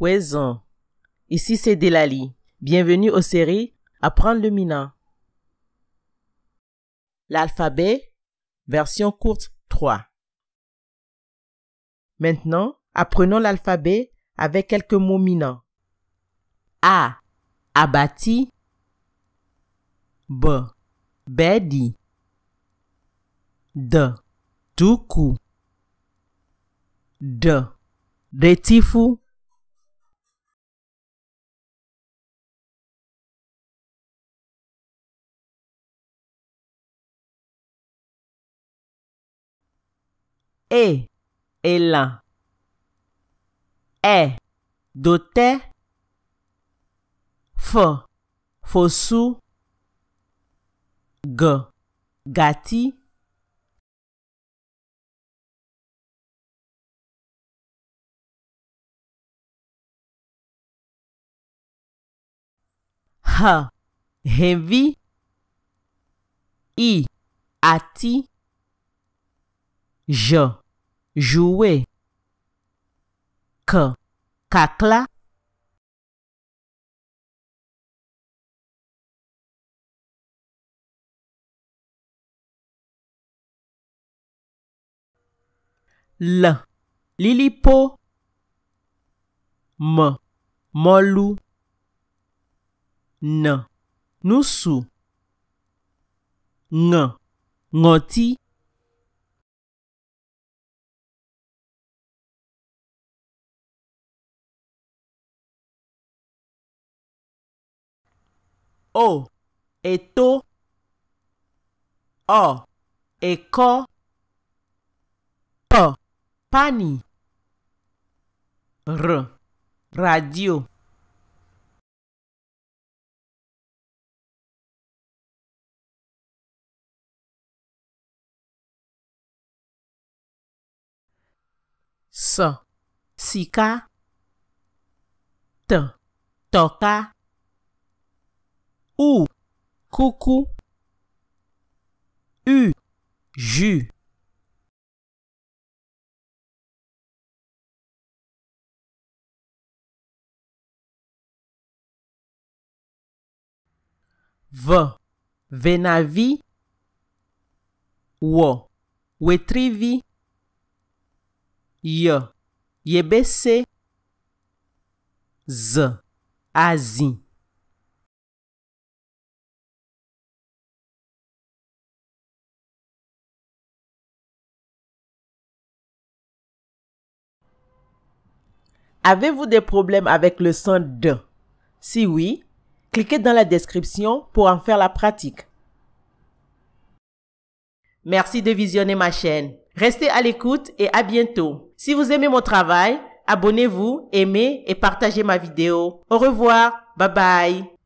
Wezan. Ici c'est Delali. Bienvenue aux séries Apprendre le Mina. L'alphabet, version courte 3. Maintenant, apprenons l'alphabet avec quelques mots minants. A. Abati. B. Bedi. D. Duku. D. Retifu. E Elin est doté F Fossou G Gati H Heavy I Ati J. Jouwe. K. Kakla. L. Lilipo. M. Molou. N. Nousou. N. Ngoti. o ètò o ẹ̀kọ́ p pani r radio S. Sika. T. Toka. ou coco u jus v venavi wo wetrivi y yebese z azin Avez-vous des problèmes avec le son d'un Si oui, cliquez dans la description pour en faire la pratique. Merci de visionner ma chaîne. Restez à l'écoute et à bientôt. Si vous aimez mon travail, abonnez-vous, aimez et partagez ma vidéo. Au revoir, bye bye.